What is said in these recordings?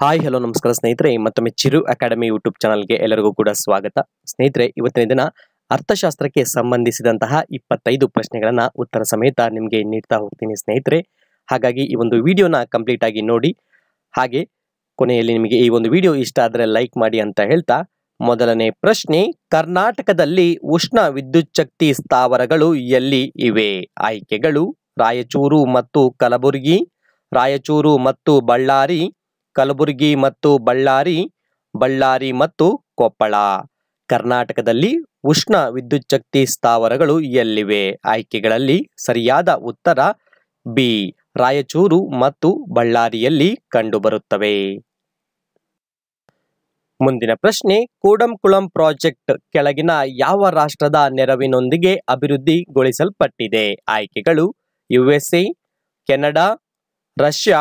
hi hello ನಮಸ್ಕಾರ ಸ್ನೇಹಿತರೆ ಮತ್ತೊಮ್ಮೆ ಚಿರು ಅಕಾಡೆಮಿ ಯೂಟ್ಯೂಬ್ ಚಾನಲ್ಗೆ ಎಲ್ಲರಿಗೂ ಕೂಡ ಸ್ವಾಗತ ಸ್ನೇಹಿತರೆ ಇವತ್ತಿನ ದಿನ ಅರ್ಥಶಾಸ್ತ್ರಕ್ಕೆ ಸಂಬಂಧಿಸಿದಂತಹ ಇಪ್ಪತ್ತೈದು ಪ್ರಶ್ನೆಗಳನ್ನು ಉತ್ತರ ಸಮೇತ ನಿಮಗೆ ನೀಡ್ತಾ ಹೋಗ್ತೀನಿ ಸ್ನೇಹಿತರೆ ಹಾಗಾಗಿ ಈ ಒಂದು ವಿಡಿಯೋನ ಕಂಪ್ಲೀಟ್ ಆಗಿ ನೋಡಿ ಹಾಗೆ ಕೊನೆಯಲ್ಲಿ ನಿಮಗೆ ಈ ಒಂದು ವಿಡಿಯೋ ಇಷ್ಟ ಆದರೆ ಲೈಕ್ ಮಾಡಿ ಅಂತ ಹೇಳ್ತಾ ಮೊದಲನೇ ಪ್ರಶ್ನೆ ಕರ್ನಾಟಕದಲ್ಲಿ ಉಷ್ಣ ವಿದ್ಯುಚ್ಛಕ್ತಿ ಸ್ಥಾವರಗಳು ಎಲ್ಲಿ ಇವೆ ಆಯ್ಕೆಗಳು ರಾಯಚೂರು ಮತ್ತು ಕಲಬುರಗಿ ರಾಯಚೂರು ಮತ್ತು ಬಳ್ಳಾರಿ ಕಲಬುರಗಿ ಮತ್ತು ಬಳ್ಳಾರಿ ಬಳ್ಳಾರಿ ಮತ್ತು ಕೊಪ್ಪಳ ಕರ್ನಾಟಕದಲ್ಲಿ ಉಷ್ಣ ವಿದ್ಯುಚ್ಛಕ್ತಿ ಸ್ಥಾವರಗಳು ಎಲ್ಲಿವೆ ಆಯ್ಕೆಗಳಲ್ಲಿ ಸರಿಯಾದ ಉತ್ತರ ಬಿ ರಾಯಚೂರು ಮತ್ತು ಬಳ್ಳಾರಿಯಲ್ಲಿ ಕಂಡುಬರುತ್ತವೆ ಮುಂದಿನ ಪ್ರಶ್ನೆ ಕೂಡಂಕುಳಂ ಪ್ರಾಜೆಕ್ಟ್ ಕೆಳಗಿನ ಯಾವ ರಾಷ್ಟ್ರದ ನೆರವಿನೊಂದಿಗೆ ಅಭಿವೃದ್ಧಿಗೊಳಿಸಲ್ಪಟ್ಟಿದೆ ಆಯ್ಕೆಗಳು USA Canada Russia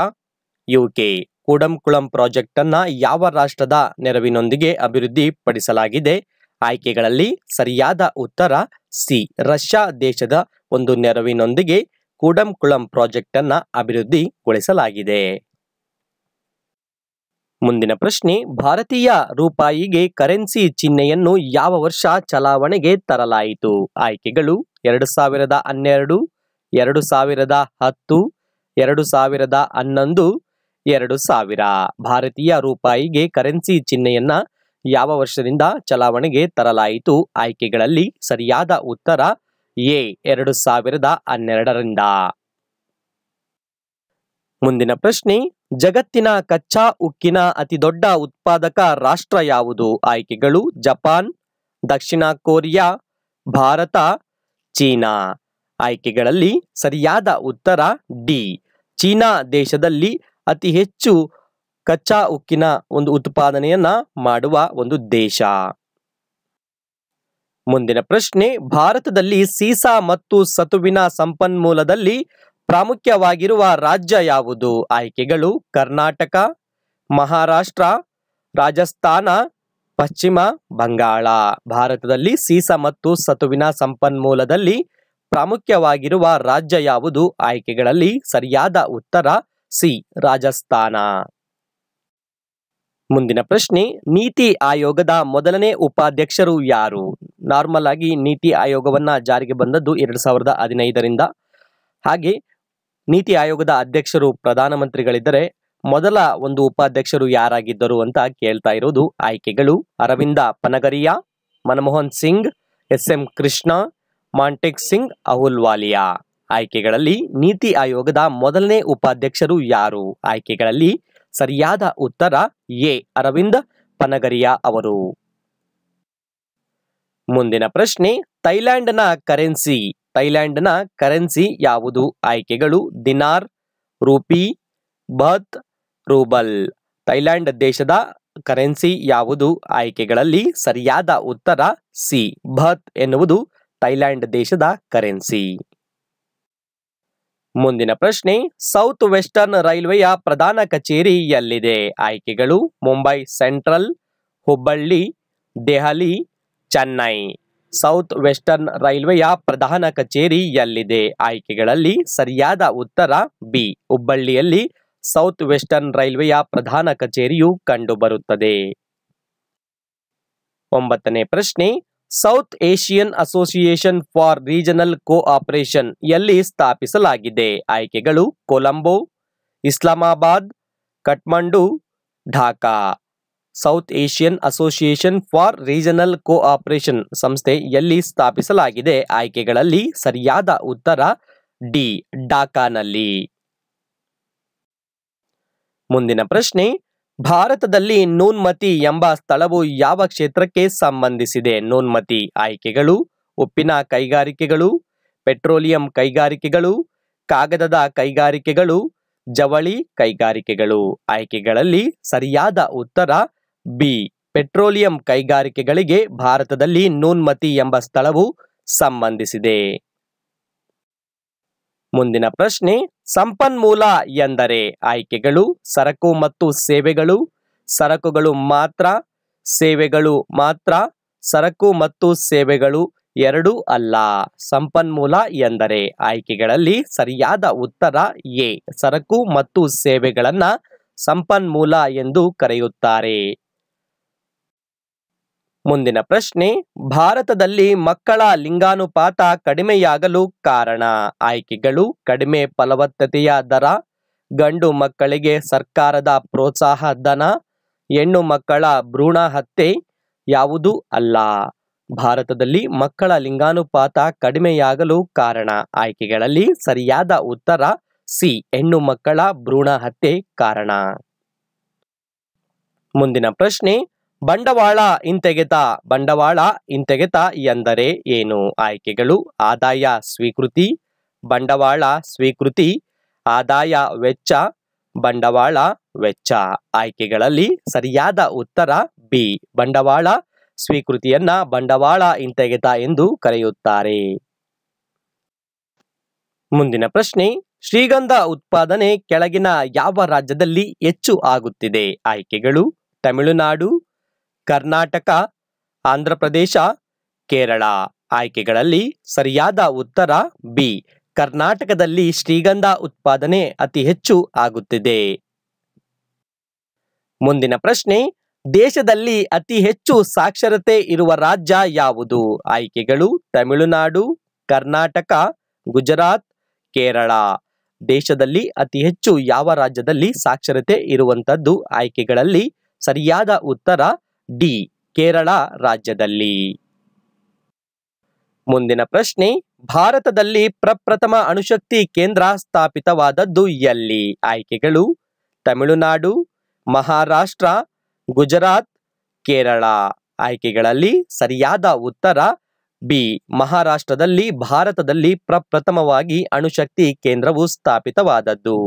UK Kudankulam project ಅನ್ನ ಯಾವ ರಾಷ್ಟ್ರದ ನೆರವಿನೊಂದಿಗೆ ಅಭಿವೃದ್ಧಿಪಡಿಸಲಾಗಿದೆ ಆಯ್ಕೆಗಳಲ್ಲಿ ಸರಿಯಾದ ಉತ್ತರ ಸಿ ರಷ್ಯಾ ದೇಶದ ಒಂದು ನೆರವಿನೊಂದಿಗೆ ಕೂಡಂಕುಳಂ ಪ್ರಾಜೆಕ್ಟ್ ಅನ್ನ ಅಭಿವೃದ್ಧಿಗೊಳಿಸಲಾಗಿದೆ ಮುಂದಿನ ಪ್ರಶ್ನೆ ಭಾರತೀಯ ರೂಪಾಯಿಗೆ ಕರೆನ್ಸಿ ಚಿಹ್ನೆಯನ್ನು ಯಾವ ವರ್ಷ ಚಲಾವಣೆಗೆ ತರಲಾಯಿತು ಆಯ್ಕೆಗಳು ಎರಡು ಸಾವಿರದ ಹನ್ನೆರಡು ಎರಡು ಸಾವಿರದ ಹತ್ತು ಎರಡು ಸಾವಿರದ ಹನ್ನೊಂದು ಎರಡು ಸಾವಿರ ಭಾರತೀಯ ರೂಪಾಯಿಗೆ ಕರೆನ್ಸಿ ಚಿಹ್ನೆಯನ್ನ ಯಾವ ವರ್ಷದಿಂದ ಚಲಾವಣೆಗೆ ತರಲಾಯಿತು ಆಯ್ಕೆಗಳಲ್ಲಿ ಸರಿಯಾದ ಉತ್ತರ ಎ ಎರಡು ಸಾವಿರದ ಹನ್ನೆರಡರಿಂದ ಮುಂದಿನ ಪ್ರಶ್ನೆ ಜಗತ್ತಿನ ಕಚ್ಚಾ ಉಕ್ಕಿನ ಅತಿದೊಡ್ಡ ಉತ್ಪಾದಕ ರಾಷ್ಟ್ರ ಯಾವುದು ಆಯ್ಕೆಗಳು ಜಪಾನ್ ದಕ್ಷಿಣ ಕೊರಿಯಾ ಭಾರತ ಚೀನಾ ಆಯ್ಕೆಗಳಲ್ಲಿ ಸರಿಯಾದ ಉತ್ತರ ಡಿ ಚೀನಾ ದೇಶದಲ್ಲಿ ಅತಿ ಹೆಚ್ಚು ಕಚ್ಚಾ ಉಕ್ಕಿನ ಒಂದು ಉತ್ಪಾದನೆಯನ್ನ ಮಾಡುವ ಒಂದು ದೇಶ ಮುಂದಿನ ಪ್ರಶ್ನೆ ಭಾರತದಲ್ಲಿ ಸೀಸಾ ಮತ್ತು ಸತುವಿನ ಸಂಪನ್ಮೂಲದಲ್ಲಿ ಪ್ರಾಮುಖ್ಯವಾಗಿರುವ ರಾಜ್ಯ ಯಾವುದು ಆಯ್ಕೆಗಳು ಕರ್ನಾಟಕ ಮಹಾರಾಷ್ಟ್ರ ರಾಜಸ್ಥಾನ ಪಶ್ಚಿಮ ಬಂಗಾಳ ಭಾರತದಲ್ಲಿ ಸೀಸ ಮತ್ತು ಸತುವಿನ ಸಂಪನ್ಮೂಲದಲ್ಲಿ ಪ್ರಾಮುಖ್ಯವಾಗಿರುವ ರಾಜ್ಯ ಯಾವುದು ಆಯ್ಕೆಗಳಲ್ಲಿ ಸರಿಯಾದ ಉತ್ತರ ಸಿ ರಾಜಸ್ಥಾನ ಮುಂದಿನ ಪ್ರಶ್ನೆ ನೀತಿ ಆಯೋಗದ ಮೊದಲನೇ ಉಪಾಧ್ಯಕ್ಷರು ಯಾರು ನಾರ್ಮಲ್ ಆಗಿ ನೀತಿ ಆಯೋಗವನ್ನ ಜಾರಿಗೆ ಬಂದದ್ದು ಎರಡು ಸಾವಿರದ ಹದಿನೈದರಿಂದ ಹಾಗೆ ನೀತಿ ಆಯೋಗದ ಅಧ್ಯಕ್ಷರು ಪ್ರಧಾನಮಂತ್ರಿಗಳಿದ್ದರೆ ಮೊದಲ ಒಂದು ಉಪಾಧ್ಯಕ್ಷರು ಯಾರಾಗಿದ್ದರು ಅಂತ ಕೇಳ್ತಾ ಇರೋದು ಆಯ್ಕೆಗಳು ಅರವಿಂದ ಪನಗರಿಯಾ ಮನಮೋಹನ್ ಸಿಂಗ್ ಎಸ್ ಎಂ ಕೃಷ್ಣ ಮಾಂಟೆಕ್ ಸಿಂಗ್ ಅಹುಲ್ವಾಲಿಯಾ ಆಯ್ಕೆಗಳಲ್ಲಿ ನೀತಿ ಆಯೋಗದ ಮೊದಲನೇ ಉಪಾಧ್ಯಕ್ಷರು ಯಾರು ಆಯ್ಕೆಗಳಲ್ಲಿ ಸರಿಯಾದ ಉತ್ತರ ಎ ಅರವಿಂದ್ ಪನಗರಿಯಾ ಅವರು ಮುಂದಿನ ಪ್ರಶ್ನೆ ಥೈಲ್ಯಾಂಡ್ನ ಕರೆನ್ಸಿ ಥೈಲ್ಯಾಂಡ್ನ ಕರೆನ್ಸಿ ಯಾವುದು ಆಯ್ಕೆಗಳು dinar rupee baht ruble Thailand ದೇಶದ ಕರೆನ್ಸಿ ಯಾವುದು ಆಯ್ಕೆಗಳಲ್ಲಿ ಸರಿಯಾದ ಉತ್ತರ ಸಿ ಭತ್ ಎನ್ನುವುದು ಥೈಲ್ಯಾಂಡ್ ದೇಶದ ಕರೆನ್ಸಿ ಮುಂದಿನ ಪ್ರಶ್ನೆ ಸೌತ್ ವೆಸ್ಟರ್ನ್ ರೈಲ್ವೆಯ ಪ್ರಧಾನ ಕಚೇರಿ ಎಲ್ಲಿದೆ ಆಯ್ಕೆಗಳು Mumbai central Hubballi Delhi Chennai south western ರೈಲ್ವೆಯ ಪ್ರಧಾನ ಕಚೇರಿ ಎಲ್ಲಿದೆ ಆಯ್ಕೆಗಳಲ್ಲಿ ಸರಿಯಾದ ಉತ್ತರ ಬಿ ಹುಬ್ಬಳ್ಳಿಯಲ್ಲಿ ಸೌತ್ ವೆಸ್ಟರ್ನ್ ರೈಲ್ವೆಯ ಪ್ರಧಾನ ಕಚೇರಿಯು ಕಂಡುಬರುತ್ತದೆ ಒಂಬತ್ತನೇ ಪ್ರಶ್ನೆ South Asian Association for Regional Cooperation ಯಲ್ಲಿ ಸ್ಥಾಪಿಸಲಾಗಿದೆ ಆಯ್ಕೆಗಳು Colombo Islamabad Kathmandu Dhaka South Asian Association for Regional Cooperation ಸಂಸ್ಥೆ ಎಲ್ಲಿ ಸ್ಥಾಪಿಸಲಾಗಿದೆ ಆಯ್ಕೆಗಳಲ್ಲಿ ಸರಿಯಾದ ಉತ್ತರ ಡಿ ಢಾಕಾನಲ್ಲಿ ಮುಂದಿನ ಪ್ರಶ್ನೆ ಭಾರತದಲ್ಲಿ ನೂನ್ಮತಿ ಎಂಬ ಸ್ಥಳವು ಯಾವ ಕ್ಷೇತ್ರಕ್ಕೆ ಸಂಬಂಧಿಸಿದೆ ನೂನ್ಮತಿ ಆಯ್ಕೆಗಳು ಉಪ್ಪಿನ ಕೈಗಾರಿಕೆಗಳು ಪೆಟ್ರೋಲಿಯಂ ಕೈಗಾರಿಕೆಗಳು ಕಾಗದದ ಕೈಗಾರಿಕೆಗಳು ಜವಳಿ ಕೈಗಾರಿಕೆಗಳು ಆಯ್ಕೆಗಳಲ್ಲಿ ಸರಿಯಾದ ಉತ್ತರ ಬಿ ಪೆಟ್ರೋಲಿಯಂ ಕೈಗಾರಿಕೆಗಳಿಗೆ ಭಾರತದಲ್ಲಿ ನೂನ್ಮತಿ ಎಂಬ ಸ್ಥಳವು ಸಂಬಂಧಿಸಿದೆ ಮುಂದಿನ ಪ್ರಶ್ನೆ ಸಂಪನ್ಮೂಲ ಎಂದರೆ ಆಯ್ಕೆಗಳು ಸರಕು ಮತ್ತು ಸೇವೆಗಳು ಸರಕುಗಳು ಮಾತ್ರ ಸೇವೆಗಳು ಮಾತ್ರ ಸರಕು ಮತ್ತು ಸೇವೆಗಳು ಎರಡೂ ಅಲ್ಲ ಸಂಪನ್ಮೂಲ ಎಂದರೆ ಆಯ್ಕೆಗಳಲ್ಲಿ ಸರಿಯಾದ ಉತ್ತರ ಎ ಸರಕು ಮತ್ತು ಸೇವೆಗಳನ್ನು ಸಂಪನ್ಮೂಲ ಎಂದು ಕರೆಯುತ್ತಾರೆ ಮುಂದಿನ ಪ್ರಶ್ನೆ ಭಾರತದಲ್ಲಿ ಮಕ್ಕಳ ಲಿಂಗಾನುಪಾತ ಕಡಿಮೆಯಾಗಲು ಕಾರಣ ಆಯ್ಕೆಗಳು ಕಡಿಮೆ ಫಲವತ್ತತೆಯ ದರ ಗಂಡು ಮಕ್ಕಳಿಗೆ ಸರ್ಕಾರದ ಪ್ರೋತ್ಸಾಹ ಧನ ಹೆಣ್ಣು ಮಕ್ಕಳ ಭ್ರೂಣ ಹತ್ಯೆ ಯಾವುದೂ ಅಲ್ಲ ಭಾರತದಲ್ಲಿ ಮಕ್ಕಳ ಲಿಂಗಾನುಪಾತ ಕಡಿಮೆಯಾಗಲು ಕಾರಣ ಆಯ್ಕೆಗಳಲ್ಲಿ ಸರಿಯಾದ ಉತ್ತರ ಸಿ ಹೆಣ್ಣು ಮಕ್ಕಳ ಭ್ರೂಣ ಹತ್ಯೆ ಕಾರಣ ಮುಂದಿನ ಪ್ರಶ್ನೆ ಬಂಡವಾಳ ಇಂತೆಗೆತ ಬಂಡವಾಳ ಇಂತೆಗೆತ ಎಂದರೆ ಏನು ಆಯ್ಕೆಗಳು ಆದಾಯ ಸ್ವೀಕೃತಿ ಬಂಡವಾಳ ಸ್ವೀಕೃತಿ ಆದಾಯ ವೆಚ್ಚ ಬಂಡವಾಳ ವೆಚ್ಚ ಆಯ್ಕೆಗಳಲ್ಲಿ ಸರಿಯಾದ ಉತ್ತರ ಬಿ ಬಂಡವಾಳ ಸ್ವೀಕೃತಿಯನ್ನ ಬಂಡವಾಳ ಇಂತೆಗೆತ ಎಂದು ಕರೆಯುತ್ತಾರೆ ಮುಂದಿನ ಪ್ರಶ್ನೆ ಶ್ರೀಗಂಧ ಉತ್ಪಾದನೆ ಕೆಳಗಿನ ಯಾವ ರಾಜ್ಯದಲ್ಲಿ ಹೆಚ್ಚು ಆಗುತ್ತಿದೆ ಆಯ್ಕೆಗಳು ತಮಿಳುನಾಡು ಕರ್ನಾಟಕ ಆಂಧ್ರಪ್ರದೇಶ ಕೇರಳ ಆಯ್ಕೆಗಳಲ್ಲಿ ಸರಿಯಾದ ಉತ್ತರ ಬಿ ಕರ್ನಾಟಕದಲ್ಲಿ ಶ್ರೀಗಂಧ ಉತ್ಪಾದನೆ ಅತಿ ಹೆಚ್ಚು ಆಗುತ್ತಿದೆ ಮುಂದಿನ ಪ್ರಶ್ನೆ ದೇಶದಲ್ಲಿ ಅತಿ ಹೆಚ್ಚು ಸಾಕ್ಷರತೆ ಇರುವ ರಾಜ್ಯ ಯಾವುದು ಆಯ್ಕೆಗಳು ತಮಿಳುನಾಡು ಕರ್ನಾಟಕ ಗುಜರಾತ್ ಕೇರಳ ದೇಶದಲ್ಲಿ ಅತಿ ಹೆಚ್ಚು ಯಾವ ರಾಜ್ಯದಲ್ಲಿ ಸಾಕ್ಷರತೆ ಇರುವಂಥದ್ದು ಆಯ್ಕೆಗಳಲ್ಲಿ ಸರಿಯಾದ ಉತ್ತರ ಡಿ ಕೇರಳ ರಾಜ್ಯದಲ್ಲಿ ಮುಂದಿನ ಪ್ರಶ್ನೆ ಭಾರತದಲ್ಲಿ ಪ್ರಪ್ರಥಮ ಅಣುಶಕ್ತಿ ಕೇಂದ್ರ ಸ್ಥಾಪಿತವಾದದ್ದು ಎಲ್ಲಿ ಆಯ್ಕೆಗಳು ತಮಿಳುನಾಡು ಮಹಾರಾಷ್ಟ್ರ ಗುಜರಾತ್ ಕೇರಳ ಆಯ್ಕೆಗಳಲ್ಲಿ ಸರಿಯಾದ ಉತ್ತರ ಬಿ ಮಹಾರಾಷ್ಟ್ರದಲ್ಲಿ ಭಾರತದಲ್ಲಿ ಪ್ರಪ್ರಥಮವಾಗಿ ಅಣುಶಕ್ತಿ ಕೇಂದ್ರವು ಸ್ಥಾಪಿತವಾದದ್ದು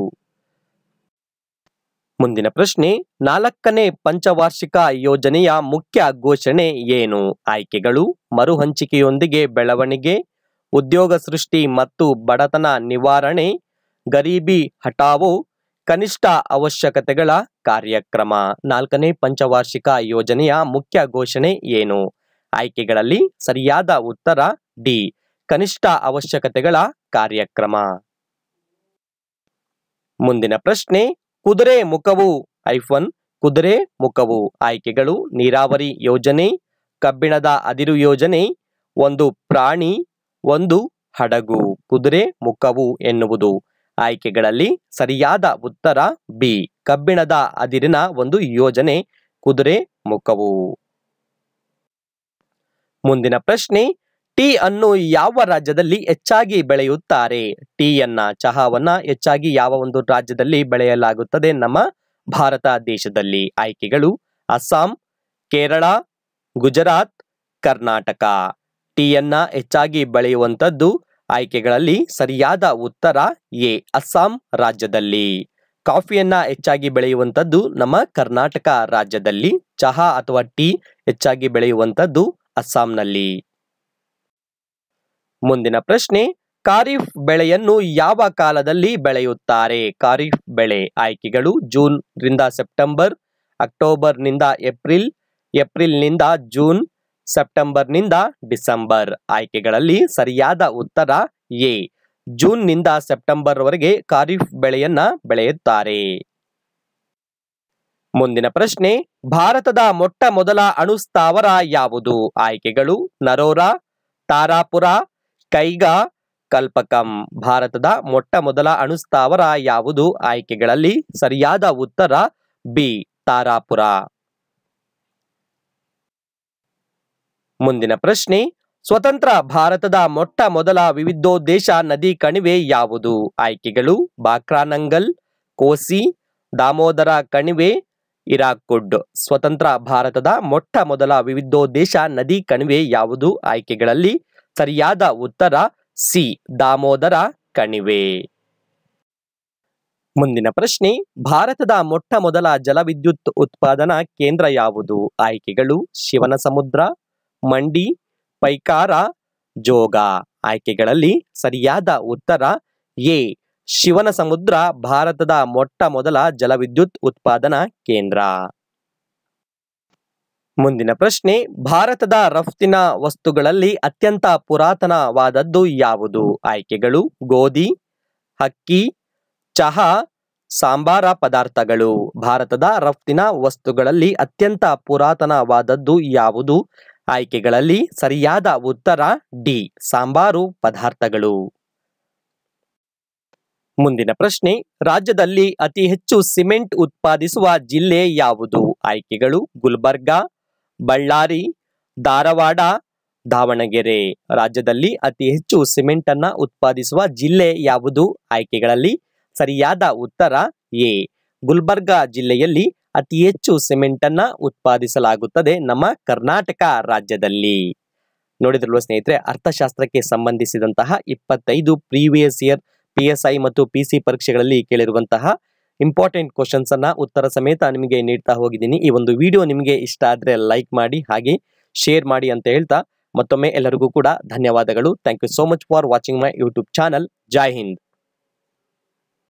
ಮುಂದಿನ ಪ್ರಶ್ನೆ ನಾಲ್ಕನೇ ಪಂಚವಾರ್ಷಿಕ ಯೋಜನೆಯ ಮುಖ್ಯ ಘೋಷಣೆ ಏನು ಆಯ್ಕೆಗಳು ಮರುಹಂಚಿಕೆಯೊಂದಿಗೆ ಬೆಳವಣಿಗೆ ಉದ್ಯೋಗ ಸೃಷ್ಟಿ ಮತ್ತು ಬಡತನ ನಿವಾರಣೆ ಗರೀಬಿ ಹಠಾವು ಕನಿಷ್ಠ ಅವಶ್ಯಕತೆಗಳ ಕಾರ್ಯಕ್ರಮ ನಾಲ್ಕನೇ ಪಂಚವಾರ್ಷಿಕ ಯೋಜನೆಯ ಮುಖ್ಯ ಘೋಷಣೆ ಏನು ಆಯ್ಕೆಗಳಲ್ಲಿ ಸರಿಯಾದ ಉತ್ತರ ಡಿ ಕನಿಷ್ಠ ಅವಶ್ಯಕತೆಗಳ ಕಾರ್ಯಕ್ರಮ ಮುಂದಿನ ಪ್ರಶ್ನೆ ಕುದುರೆ ಮುಖವು ಐಫನ್ ಕುದುರೆ ಮುಖವು ಆಯ್ಕೆಗಳು ನೀರಾವರಿ ಯೋಜನೆ ಕಬ್ಬಿಣದ ಅದಿರು ಯೋಜನೆ ಒಂದು ಪ್ರಾಣಿ ಒಂದು ಹಡಗು ಕುದುರೆ ಮುಖವು ಎನ್ನುವುದು ಆಯ್ಕೆಗಳಲ್ಲಿ ಸರಿಯಾದ ಉತ್ತರ ಬಿ ಕಬ್ಬಿಣದ ಅದಿರಿನ ಒಂದು ಯೋಜನೆ ಕುದುರೆ ಮುಖವು ಮುಂದಿನ ಪ್ರಶ್ನೆ ಟೀ ಅನ್ನು ಯಾವ ರಾಜ್ಯದಲ್ಲಿ ಹೆಚ್ಚಾಗಿ ಬೆಳೆಯುತ್ತಾರೆ ಟೀಯನ್ನ ಚಹಾವನ್ನ ಹೆಚ್ಚಾಗಿ ಯಾವ ಒಂದು ರಾಜ್ಯದಲ್ಲಿ ಬೆಳೆಯಲಾಗುತ್ತದೆ ನಮ್ಮ ಭಾರತ ದೇಶದಲ್ಲಿ ಆಯ್ಕೆಗಳು ಅಸ್ಸಾಂ ಕೇರಳ ಗುಜರಾತ್ ಕರ್ನಾಟಕ ಟೀಯನ್ನ ಹೆಚ್ಚಾಗಿ ಬೆಳೆಯುವಂಥದ್ದು ಆಯ್ಕೆಗಳಲ್ಲಿ ಸರಿಯಾದ ಉತ್ತರ ಎ ಅಸ್ಸಾಂ ರಾಜ್ಯದಲ್ಲಿ ಕಾಫಿಯನ್ನ ಹೆಚ್ಚಾಗಿ ಬೆಳೆಯುವಂಥದ್ದು ನಮ್ಮ ಕರ್ನಾಟಕ ರಾಜ್ಯದಲ್ಲಿ ಚಹಾ ಅಥವಾ ಟೀ ಹೆಚ್ಚಾಗಿ ಬೆಳೆಯುವಂಥದ್ದು ಅಸ್ಸಾಂನಲ್ಲಿ ಮುಂದಿನ ಪ್ರಶ್ನೆ ಖಾರಿಫ್ ಬೆಳೆಯನ್ನು ಯಾವ ಕಾಲದಲ್ಲಿ ಬೆಳೆಯುತ್ತಾರೆ ಖಾರಿಫ್ ಬೆಳೆ ಆಯ್ಕೆಗಳು ಜೂನ್ ರಿಂದ ಸೆಪ್ಟೆಂಬರ್ ಅಕ್ಟೋಬರ್ ನಿಂದ ಏಪ್ರಿಲ್ ಏಪ್ರಿಲ್ ನಿಂದ ಜೂನ್ ಸೆಪ್ಟೆಂಬರ್ ನಿಂದ ಡಿಸೆಂಬರ್ ಆಯ್ಕೆಗಳಲ್ಲಿ ಸರಿಯಾದ ಉತ್ತರ ಎ ಜೂನ್ ಸೆಪ್ಟೆಂಬರ್ ವರೆಗೆ ಖಾರಿಫ್ ಬೆಳೆಯನ್ನ ಬೆಳೆಯುತ್ತಾರೆ ಮುಂದಿನ ಪ್ರಶ್ನೆ ಭಾರತದ ಮೊಟ್ಟ ಮೊದಲ ಅಣುಸ್ಥಾವರ ಯಾವುದು ಆಯ್ಕೆಗಳು ನರೋರಾ ತಾರಾಪುರ ಕೈಗಾ ಕಲ್ಪಕಂ ಭಾರತದ ಮೊಟ್ಟ ಮೊದಲ ಅಣುಸ್ಥಾವರ ಯಾವುದು ಆಯ್ಕೆಗಳಲ್ಲಿ ಸರಿಯಾದ ಉತ್ತರ ಬಿ ತಾರಾಪುರ ಮುಂದಿನ ಪ್ರಶ್ನೆ ಸ್ವತಂತ್ರ ಭಾರತದ ಮೊಟ್ಟ ಮೊದಲ ವಿವಿಧೋದ್ದೇಶ ನದಿ ಕಣಿವೆ ಯಾವುದು ಆಯ್ಕೆಗಳು ಬಾಕ್ರಾನಂಗಲ್ ಕೋಸಿ ದಾಮೋದರ ಕಣಿವೆ ಇರಾಕುಡ್ ಸ್ವತಂತ್ರ ಭಾರತದ ಮೊಟ್ಟ ಮೊದಲ ವಿವಿಧೋದ್ದೇಶ ನದಿ ಕಣಿವೆ ಯಾವುದು ಆಯ್ಕೆಗಳಲ್ಲಿ ಸರಿಯಾದ ಉತ್ತರ ಸಿ ದಾಮೋದರ ಕಣಿವೆ ಮುಂದಿನ ಪ್ರಶ್ನೆ ಭಾರತದ ಮೊಟ್ಟ ಮೊದಲ ಜಲವಿದ್ಯುತ್ ಉತ್ಪಾದನಾ ಕೇಂದ್ರ ಯಾವುದು ಆಯ್ಕೆಗಳು ಶಿವನ ಸಮುದ್ರ ಮಂಡಿ ಪೈಕಾರ ಜೋಗ ಆಯ್ಕೆಗಳಲ್ಲಿ ಸರಿಯಾದ ಉತ್ತರ ಎ ಶಿವನ ಸಮುದ್ರ ಭಾರತದ ಮೊಟ್ಟ ಮೊದಲ ಜಲವಿದ್ಯುತ್ ಉತ್ಪಾದನಾ ಕೇಂದ್ರ ಮುಂದಿನ ಪ್ರಶ್ನೆ ಭಾರತದ ರಫ್ತಿನ ವಸ್ತುಗಳಲ್ಲಿ ಅತ್ಯಂತ ಪುರಾತನವಾದದ್ದು ಯಾವುದು ಆಯ್ಕೆಗಳು ಗೋಧಿ ಅಕ್ಕಿ ಚಹಾ ಸಾಂಬಾರ ಪದಾರ್ಥಗಳು ಭಾರತದ ರಫ್ತಿನ ವಸ್ತುಗಳಲ್ಲಿ ಅತ್ಯಂತ ಪುರಾತನವಾದದ್ದು ಯಾವುದು ಆಯ್ಕೆಗಳಲ್ಲಿ ಸರಿಯಾದ ಉತ್ತರ ಡಿ ಸಾಂಬಾರು ಪದಾರ್ಥಗಳು ಮುಂದಿನ ಪ್ರಶ್ನೆ ರಾಜ್ಯದಲ್ಲಿ ಅತಿ ಹೆಚ್ಚು ಸಿಮೆಂಟ್ ಉತ್ಪಾದಿಸುವ ಜಿಲ್ಲೆ ಯಾವುದು ಆಯ್ಕೆಗಳು ಗುಲ್ಬರ್ಗಾ ಬಳ್ಳಾರಿ ಧಾರವಾಡ ದಾವಣಗೆರೆ ರಾಜ್ಯದಲ್ಲಿ ಅತಿ ಹೆಚ್ಚು ಸಿಮೆಂಟ್ ಅನ್ನ ಉತ್ಪಾದಿಸುವ ಜಿಲ್ಲೆ ಯಾವುದು ಆಯ್ಕೆಗಳಲ್ಲಿ ಸರಿಯಾದ ಉತ್ತರ ಎ ಗುಲ್ಬರ್ಗ ಜಿಲ್ಲೆಯಲ್ಲಿ ಅತಿ ಹೆಚ್ಚು ಸಿಮೆಂಟ್ ಅನ್ನ ಉತ್ಪಾದಿಸಲಾಗುತ್ತದೆ ನಮ್ಮ ಕರ್ನಾಟಕ ರಾಜ್ಯದಲ್ಲಿ ನೋಡಿದ್ರಲ್ವ ಸ್ನೇಹಿತರೆ ಅರ್ಥಶಾಸ್ತ್ರಕ್ಕೆ ಸಂಬಂಧಿಸಿದಂತಹ ಇಪ್ಪತ್ತೈದು ಪ್ರೀವಿಯಸ್ ಇಯರ್ ಪಿ ಐ ಮತ್ತು ಪಿ ಸಿ ಪರೀಕ್ಷೆಗಳಲ್ಲಿ ಕೇಳಿರುವಂತಹ ಇಂಪಾರ್ಟೆಂಟ್ ಕ್ವಶನ್ಸ್ ಅನ್ನ ಉತ್ತರ ಸಮೇತ ನಿಮಗೆ ನೀಡ್ತಾ ಹೋಗಿದ್ದೀನಿ ಈ ಒಂದು ವಿಡಿಯೋ ನಿಮಗೆ ಇಷ್ಟ ಆದ್ರೆ ಲೈಕ್ ಮಾಡಿ ಹಾಗೆ ಶೇರ್ ಮಾಡಿ ಅಂತ ಹೇಳ್ತಾ ಮತ್ತೊಮ್ಮೆ ಎಲ್ಲರಿಗೂ ಕೂಡ ಧನ್ಯವಾದಗಳು thank you so much for watching my YouTube channel Jai Hind